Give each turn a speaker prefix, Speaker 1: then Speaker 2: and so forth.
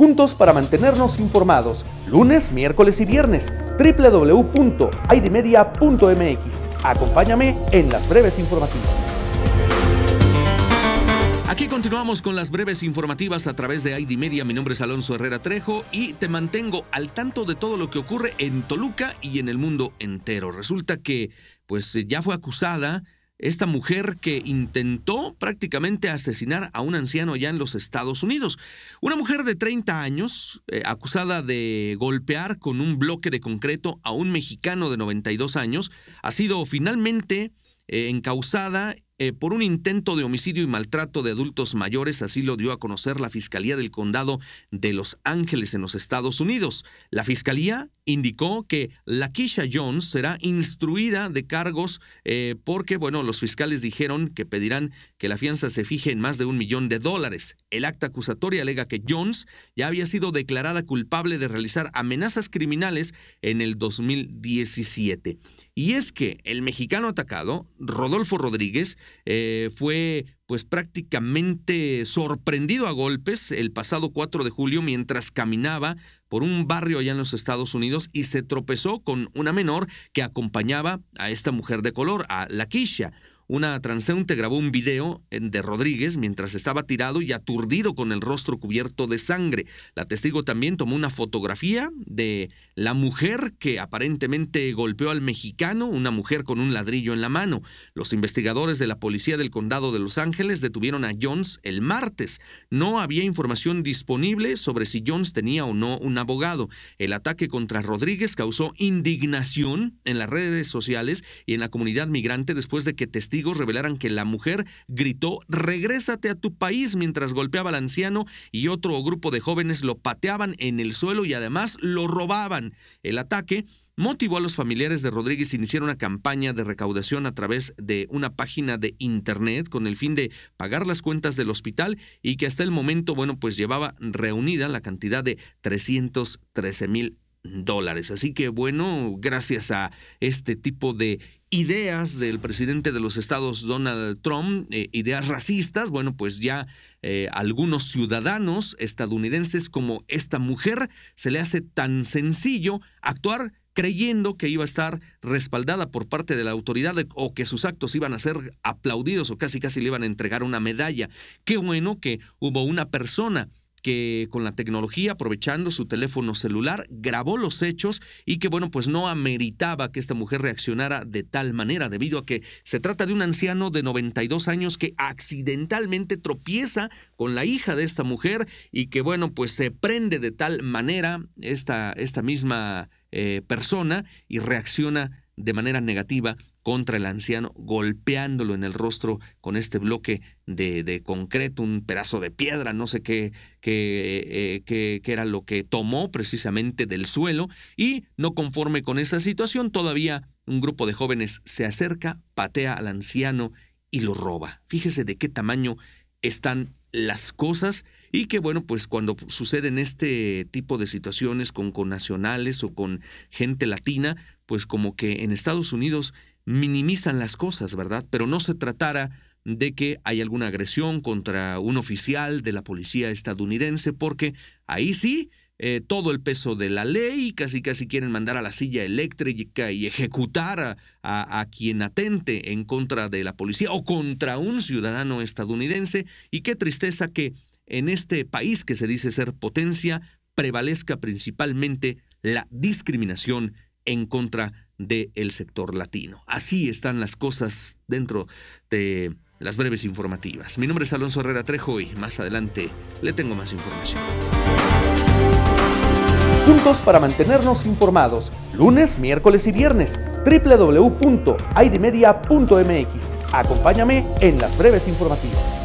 Speaker 1: juntos para mantenernos informados. Lunes, miércoles y viernes, www.idmedia.mx. Acompáñame en las breves informativas. Aquí continuamos con las breves informativas a través de ID Media. Mi nombre es Alonso Herrera Trejo y te mantengo al tanto de todo lo que ocurre en Toluca y en el mundo entero. Resulta que pues ya fue acusada esta mujer que intentó prácticamente asesinar a un anciano ya en los Estados Unidos. Una mujer de 30 años, eh, acusada de golpear con un bloque de concreto a un mexicano de 92 años, ha sido finalmente eh, encausada eh, por un intento de homicidio y maltrato de adultos mayores, así lo dio a conocer la Fiscalía del Condado de Los Ángeles en los Estados Unidos. La Fiscalía indicó que Laquisha Jones será instruida de cargos eh, porque, bueno, los fiscales dijeron que pedirán que la fianza se fije en más de un millón de dólares. El acta acusatoria alega que Jones ya había sido declarada culpable de realizar amenazas criminales en el 2017. Y es que el mexicano atacado, Rodolfo Rodríguez, eh, fue pues prácticamente sorprendido a golpes el pasado 4 de julio mientras caminaba por un barrio allá en los Estados Unidos y se tropezó con una menor que acompañaba a esta mujer de color, a Laquisha. Una transeúnte grabó un video de Rodríguez mientras estaba tirado y aturdido con el rostro cubierto de sangre. La testigo también tomó una fotografía de la mujer que aparentemente golpeó al mexicano, una mujer con un ladrillo en la mano. Los investigadores de la policía del condado de Los Ángeles detuvieron a Jones el martes. No había información disponible sobre si Jones tenía o no un abogado. El ataque contra Rodríguez causó indignación en las redes sociales y en la comunidad migrante después de que testigos revelaran que la mujer gritó regrésate a tu país mientras golpeaba al anciano y otro grupo de jóvenes lo pateaban en el suelo y además lo robaban el ataque, motivó a los familiares de Rodríguez a iniciar una campaña de recaudación a través de una página de internet con el fin de pagar las cuentas del hospital y que hasta el momento, bueno, pues llevaba reunida la cantidad de 313 mil dólares. Así que bueno, gracias a este tipo de ideas del presidente de los estados Donald Trump, eh, ideas racistas, bueno, pues ya eh, algunos ciudadanos estadounidenses como esta mujer se le hace tan sencillo actuar creyendo que iba a estar respaldada por parte de la autoridad o que sus actos iban a ser aplaudidos o casi casi le iban a entregar una medalla. Qué bueno que hubo una persona que con la tecnología, aprovechando su teléfono celular, grabó los hechos y que, bueno, pues no ameritaba que esta mujer reaccionara de tal manera, debido a que se trata de un anciano de 92 años que accidentalmente tropieza con la hija de esta mujer y que, bueno, pues se prende de tal manera esta, esta misma eh, persona y reacciona de manera negativa contra el anciano, golpeándolo en el rostro con este bloque de, concreto, un pedazo de piedra, no sé eh, qué, qué, era lo que tomó precisamente del suelo, y no conforme con esa situación, todavía un grupo de jóvenes se acerca, patea al anciano y lo roba. Fíjese de qué tamaño están las cosas y que bueno, pues cuando suceden este tipo de situaciones con, con nacionales o con gente latina, pues como que en Estados Unidos minimizan las cosas, ¿verdad? Pero no se tratara de que hay alguna agresión contra un oficial de la policía estadounidense, porque ahí sí, eh, todo el peso de la ley, casi casi quieren mandar a la silla eléctrica y ejecutar a, quien atente en contra de la policía o contra un ciudadano estadounidense. Y qué tristeza que en este país que se dice ser potencia prevalezca principalmente la discriminación en contra de del sector latino. Así están las cosas dentro de las breves informativas. Mi nombre es Alonso Herrera Trejo y más adelante le tengo más información. Juntos para mantenernos informados, lunes, miércoles y viernes, www.idmedia.mx. Acompáñame en las breves informativas.